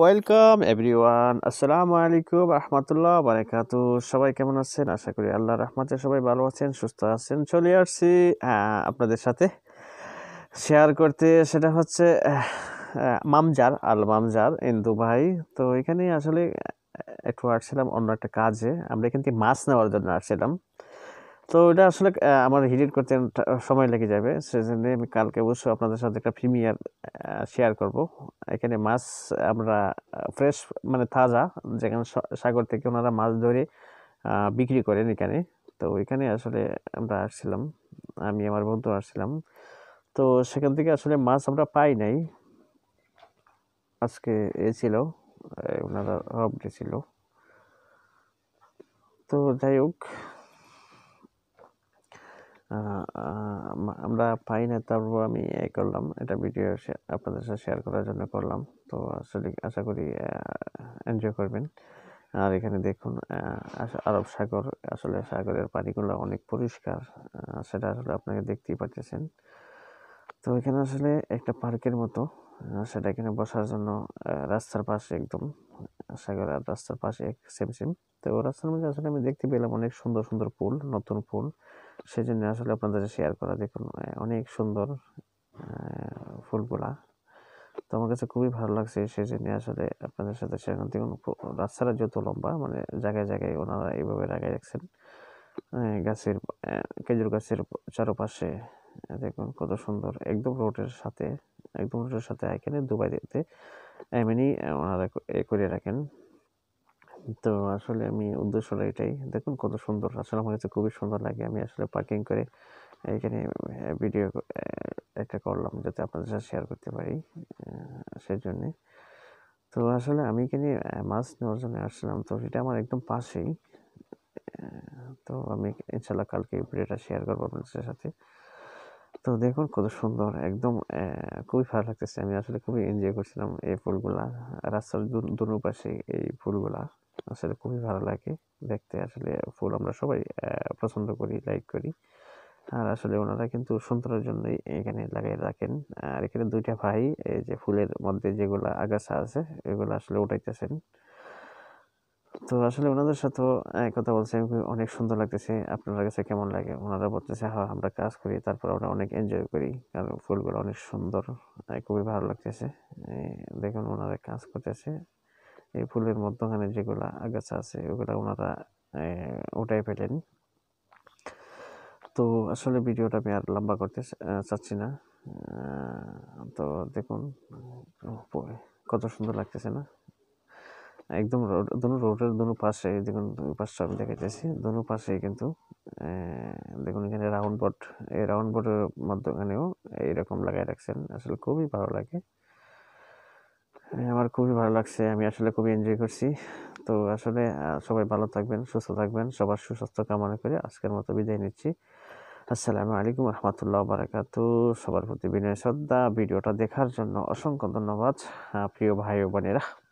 welcome everyone আসসালামু আলাইকুম রহমতুল্লাহ বারাকাত সবাই কেমন আছেন আশা করি আল্লাহ রহমতে সবাই ভালো আছেন সুস্থ আছেন চলে আসছি আপনাদের সাথে শেয়ার করতে সেটা হচ্ছে মামজার আল মামজার ইন্দু ভাই তো এখানে আসলে একটু আসছিলাম অন্য একটা কাজে আমরা এখান থেকে মাছ নেওয়ার জন্য আসছিলাম তো এটা আসলে আমার হিডিট করতে সময় লেগে যাবে সেজন্য আমি কালকে অবশ্যই আপনাদের সাথে একটা প্রিমিয়ার শেয়ার করব এখানে মাছ আমরা ফ্রেশ মানে তাজা যেখানে সাগর থেকে ওনারা মাছ ধরে বিক্রি করেন এখানে তো এখানে আসলে আমরা আসছিলাম আমি আমার বন্ধু আসছিলাম তো সেখান থেকে আসলে মাছ আমরা পাই নাই আজকে এ ছিল ওনারা রব ছিল তো যাই হোক আমরা পাই না তারপর আমি এ করলাম এটা ভিডিও আপনাদের সাথে শেয়ার করার জন্য করলাম তো আসলে আশা করি এনজয় করবেন আর এখানে দেখুন আরব সাগর আসলে সাগরের পানিগুলো অনেক পরিষ্কার সেটা আসলে আপনাকে দেখতেই পাচ্ছেন তো এখানে আসলে একটা পার্কের মতো সেটা এখানে বসার জন্য রাস্তার পাশে একদম সাগর আর রাস্তার পাশে সেম সেম তো রাস্তার মধ্যে আসলে আমি দেখতে পেলাম অনেক সুন্দর সুন্দর ফুল নতুন ফুল সেই জন্য আসলে আপনাদের শেয়ার করা দেখুন অনেক সুন্দর ফুলগুলা তো আমার কাছে খুবই ভালো লাগছে সেই জন্য আসলে আপনাদের সাথে শেয়ার করতে রাস্তাটা যত লম্বা মানে জায়গায় জায়গায় ওনারা এইভাবে রাখাই রাখছেন গাছের খেজুর গাছের চারপাশে দেখুন কত সুন্দর একদম রোডের সাথে একদম সাথে এখানে দুবাইতে এমনি ওনারা এ করে রাখেন তো আসলে আমি হলো এটাই দেখুন কত সুন্দর আসলে আমার কাছে খুবই সুন্দর লাগে আমি আসলে পার্কিং করে এখানে ভিডিও একটা করলাম যাতে আপনাদের সাথে শেয়ার করতে পারি সেই জন্যে তো আসলে আমি এখানে মাছ নেওয়ার জন্য আসছিলাম তো এটা আমার একদম পাশেই তো আমি ইনশাল্লাহ কালকে এই ভিডিওটা শেয়ার করবো আপনাদের সাথে তো দেখুন কত সুন্দর একদম খুবই ভালো লাগতেছে আমি আসলে খুবই এনজয় করছিলাম এই ফুলগুলা রাস্তার দুনো পাশে এই ফুলগুলা আসলে খুবই ভালো লাগে দেখতে আসলে ফুল আমরা সবাই পছন্দ করি লাইক করি আর আসলে ওনারা কিন্তু সুন্দরের জন্যই এখানে লাগাই রাখেন আর এখানে দুইটা ভাই এই যে ফুলের মধ্যে যেগুলো আগাছা আছে এগুলো আসলে উঠাইতেছেন তো আসলে ওনাদের সাথেও কথা আমি অনেক সুন্দর লাগতেছে আপনার কাছে কেমন লাগে ওনারা বলতেছে হ্যাঁ আমরা কাজ করি তারপর আমরা অনেক এনজয় করি কারণ ফুলগুলো অনেক সুন্দর খুবই ভালো লাগতেছে দেখুন ওনারা কাজ করতেছে এই ফুলের মধ্যখানে যেগুলো আগাছা আছে ওগুলো ওনারা ওটাই ফেলেন তো আসলে ভিডিওটা আমি আর লম্বা করতে চাচ্ছি না তো দেখুন কত সুন্দর লাগতেছে না একদম রোড দুনো রোডের দুনো পাশে দেখুন দুই পাশটা আমি দেখাইতেছি দুনো পাশে কিন্তু দেখুন এখানে রাউন্ড বোর্ড এই রাউন্ড বোর্ডের মধ্যখানেও এইরকম লাগাই রাখছেন আসলে খুবই ভালো লাগে হ্যাঁ, আমার খুবই ভালো লাগছে আমি আসলে খুবই এনজয় করছি তো আসলে সবাই ভালো থাকবেন সুস্থ থাকবেন সবার সুস্বাস্থ্য কামনা করে আজকের মতো বিদায় নিচ্ছি আসসালামু আলাইকুম রহমতুল্লাহ বারাকাত সবার প্রতি বিনয় শ্রদ্ধা ভিডিওটা দেখার জন্য অসংখ্য ধন্যবাদ প্রিয় ভাই ও বোনেরা